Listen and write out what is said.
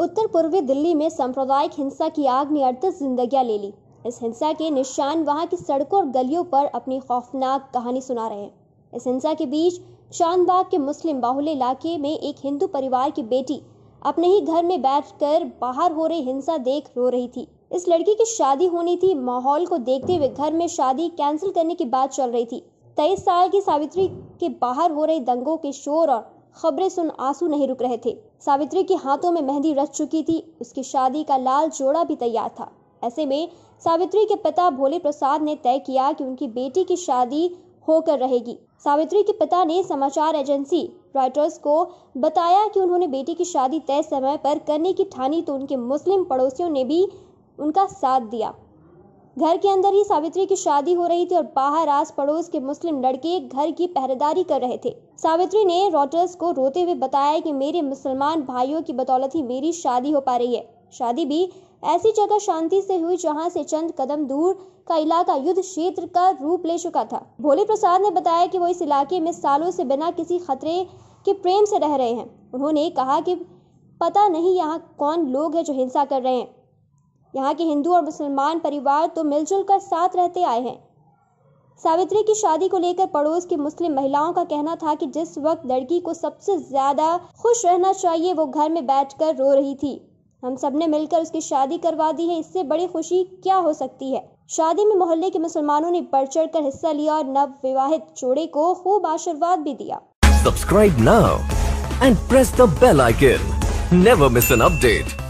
उत्तर पूर्वी दिल्ली में सांप्रदायिक हिंसा की आग ने अड़तीस जिंदगियां ले ली इस हिंसा के निशान वहां की सड़कों और गलियों पर अपनी खौफनाक कहानी सुना रहे हैं इस हिंसा के बीच शानबाग के मुस्लिम बाहुल इलाके में एक हिंदू परिवार की बेटी अपने ही घर में बैठकर बाहर हो रही हिंसा देख रो रही थी इस लड़की की शादी होनी थी माहौल को देखते हुए घर में शादी कैंसिल करने की बात चल रही थी तेईस साल की सावित्री के बाहर हो रहे दंगों के शोर और खबरें सुन आंसू नहीं रुक रहे थे सावित्री के हाथों में मेहंदी रच चुकी थी उसकी शादी का लाल जोड़ा भी तैयार था ऐसे में सावित्री के पिता भोले प्रसाद ने तय किया कि उनकी बेटी की शादी होकर रहेगी सावित्री के पिता ने समाचार एजेंसी राइटर्स को बताया कि उन्होंने बेटी की शादी तय समय पर करने की ठानी तो उनके मुस्लिम पड़ोसियों ने भी उनका साथ दिया घर के अंदर ही सावित्री की शादी हो रही थी और बाहर आस पड़ोस के मुस्लिम लड़के घर की पहरेदारी कर रहे थे सावित्री ने रॉटर्स को रोते हुए बताया कि मेरे मुसलमान भाइयों की बदौलत ही मेरी शादी हो पा रही है शादी भी ऐसी जगह शांति से हुई जहां से चंद कदम दूर का इलाका युद्ध क्षेत्र का रूप ले चुका था भोले प्रसाद ने बताया कि वो इस इलाके में सालों से बिना किसी खतरे के प्रेम से रह रहे हैं उन्होंने कहा कि पता नहीं यहाँ कौन लोग हैं जो हिंसा कर रहे हैं यहाँ के हिंदू और मुसलमान परिवार तो मिलजुल कर साथ रहते आए हैं सावित्री की शादी को लेकर पड़ोस की मुस्लिम महिलाओं का कहना था कि जिस वक्त लड़की को सबसे ज्यादा खुश रहना चाहिए वो घर में बैठकर रो रही थी हम सब ने मिलकर उसकी शादी करवा दी है इससे बड़ी खुशी क्या हो सकती है शादी में मोहल्ले के मुसलमानों ने बढ़ चढ़ कर हिस्सा लिया और नव विवाहित जोड़े को खूब आशीर्वाद भी दिया subscribe now and press the bell icon never miss an update